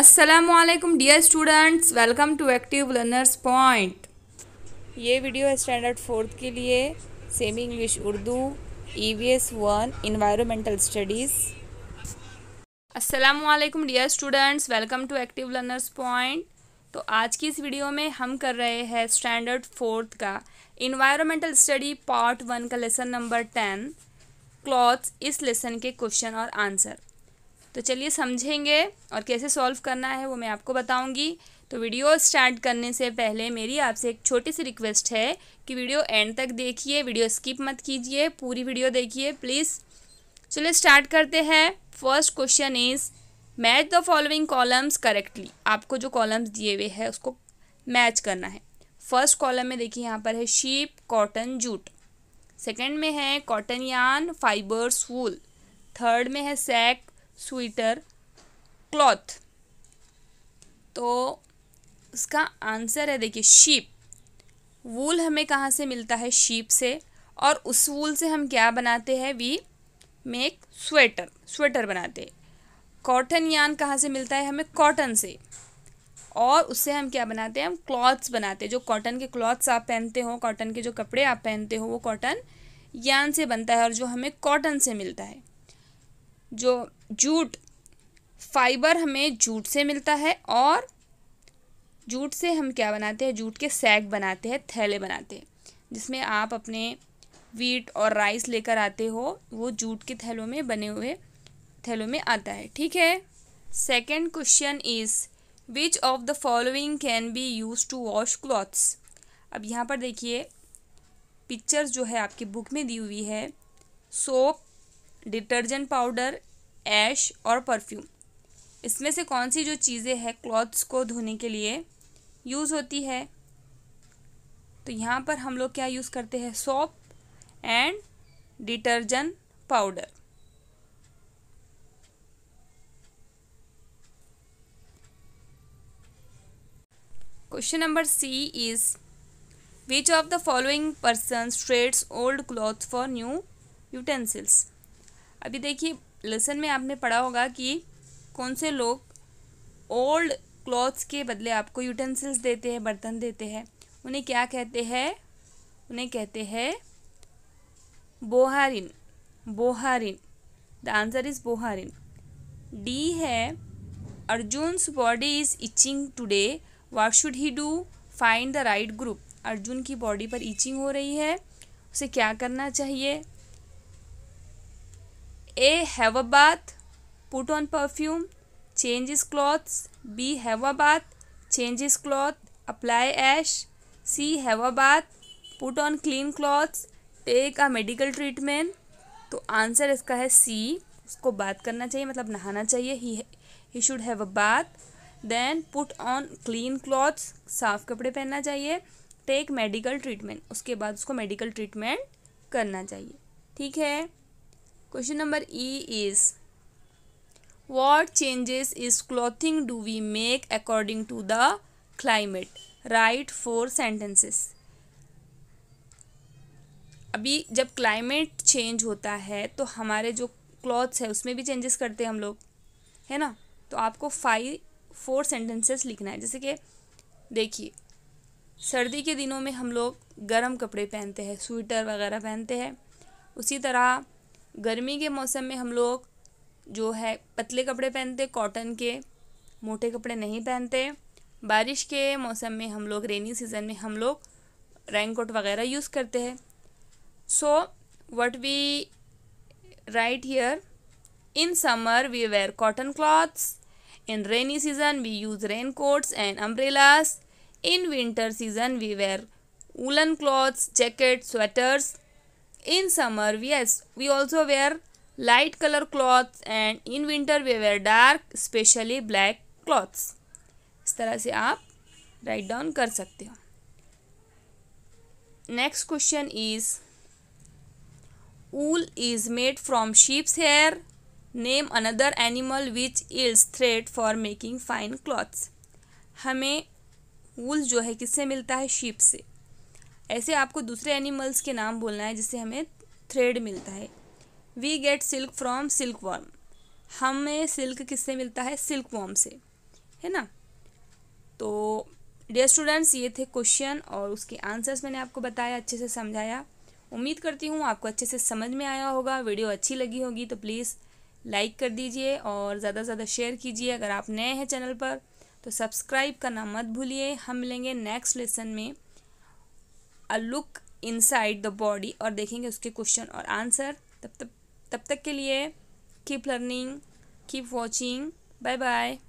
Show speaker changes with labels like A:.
A: Aslam dear students welcome to active learners point ये video है standard fourth के लिए semi English Urdu E V S one environmental studies असलम dear students welcome to active learners point तो आज की इस वीडियो में हम कर रहे हैं स्टैंडर्ड फोर्थ का इन्वायरमेंटल स्टडी पार्ट वन का लेसन नंबर टेन क्लॉथ्स इस लेसन के क्वेश्चन और आंसर तो चलिए समझेंगे और कैसे सॉल्व करना है वो मैं आपको बताऊंगी तो वीडियो स्टार्ट करने से पहले मेरी आपसे एक छोटी सी रिक्वेस्ट है कि वीडियो एंड तक देखिए वीडियो स्किप मत कीजिए पूरी वीडियो देखिए प्लीज़ चलिए स्टार्ट करते हैं first question is match the following columns correctly आपको जो कॉलम्स दिए हुए हैं उसको मैच करना है फर्स्ट कॉलम में देखिए यहाँ पर है शीप कॉटन जूट सेकेंड में है कॉटन यान फाइबर्स वूल थर्ड में है सैक स्वेटर क्लॉथ तो उसका आंसर है देखिए शीप वूल हमें कहाँ से मिलता है शीप से और उस वूल से हम क्या बनाते हैं वी मेक स्वेटर स्वेटर बनाते हैं कॉटन यान कहाँ से मिलता है हमें कॉटन से और उससे हम क्या बनाते हैं हम क्लॉथ्स बनाते हैं जो कॉटन के क्लॉथ्स आप पहनते हो कॉटन के जो कपड़े आप पहनते हो वो कॉटन यान से बनता है और जो हमें कॉटन से मिलता है जो जूट फाइबर हमें जूट से मिलता है और जूट से हम क्या बनाते हैं जूट के सैग बनाते हैं थैले बनाते हैं जिसमें आप अपने वीट और राइस लेकर आते हो वो जूट के थैलों में बने हुए थैलों में आता है ठीक है second question is which of the following can be use to wash clothes अब यहाँ पर देखिए पिक्चर्स जो है आपकी बुक में दी हुई है सोप डिटर्जेंट पाउडर ऐश और परफ्यूम इसमें से कौन सी जो चीज़ें हैं क्लॉथ्स को धोने के लिए यूज़ होती है तो यहाँ पर हम लोग क्या यूज़ करते हैं soap and detergent powder question number C is which of the following person trades old cloth for new utensils अभी देखिए लेसन में आपने पढ़ा होगा कि कौन से लोग ओल्ड क्लॉथ्स के बदले आपको यूटेंसिल्स देते हैं बर्तन देते हैं उन्हें क्या कहते हैं उन्हें कहते हैं Boharin Boharin the answer is Boharin D है Arjun's body is itching today what should he do find the right group Arjun की बॉडी पर ईचिंग हो रही है उसे क्या करना चाहिए A have a bath put on perfume change his clothes B have a bath change his cloth apply ash C have a bath put on clean clothes take a medical treatment तो answer इसका है सी उसको बात करना चाहिए मतलब नहाना चाहिए he he should have a bath then put on clean clothes साफ कपड़े पहनना चाहिए टेक मेडिकल ट्रीटमेंट उसके बाद उसको मेडिकल ट्रीटमेंट करना चाहिए ठीक है question number E is what changes in clothing do we make according to the climate write four sentences अभी जब क्लाइमेट चेंज होता है तो हमारे जो क्लॉथ्स है उसमें भी चेंजेस करते हैं हम लोग है ना तो आपको फाइव फोर सेंटेंसेस लिखना है जैसे कि देखिए सर्दी के दिनों में हम लोग गर्म कपड़े पहनते हैं स्वेटर वगैरह पहनते हैं उसी तरह गर्मी के मौसम में हम लोग जो है पतले कपड़े पहनते कॉटन के मोटे कपड़े नहीं पहनते बारिश के मौसम में हम लोग रेनी सीज़न में हम लोग रेनकोट वगैरह यूज़ करते हैं so what we write here in summer we wear cotton clothes In rainy season, we use raincoats and umbrellas. In winter season, we wear woolen clothes, jackets, sweaters. In summer, yes, we also wear light color clothes and in winter we wear dark, especially black clothes. इस तरह से आप write down कर सकते हो Next question is: Wool is made from sheep's hair. Name another animal which is thread for making fine clothes हमें wool जो है किससे मिलता है शीप से ऐसे आपको दूसरे एनिमल्स के नाम बोलना है जिससे हमें थ्रेड मिलता है we get silk from silk worm हमें सिल्क किससे मिलता है सिल्क वॉर्म से है ना तो डियर स्टूडेंट्स ये थे क्वेश्चन और उसके आंसर्स मैंने आपको बताया अच्छे से समझाया उम्मीद करती हूँ आपको अच्छे से समझ में आया होगा वीडियो अच्छी लगी होगी तो प्लीज़ लाइक कर दीजिए और ज़्यादा से ज़्यादा शेयर कीजिए अगर आप नए हैं चैनल पर तो सब्सक्राइब करना मत भूलिए हम मिलेंगे नेक्स्ट लेसन में a look inside the body और देखेंगे उसके क्वेश्चन और आंसर तब तक तब तक के लिए keep learning keep watching bye bye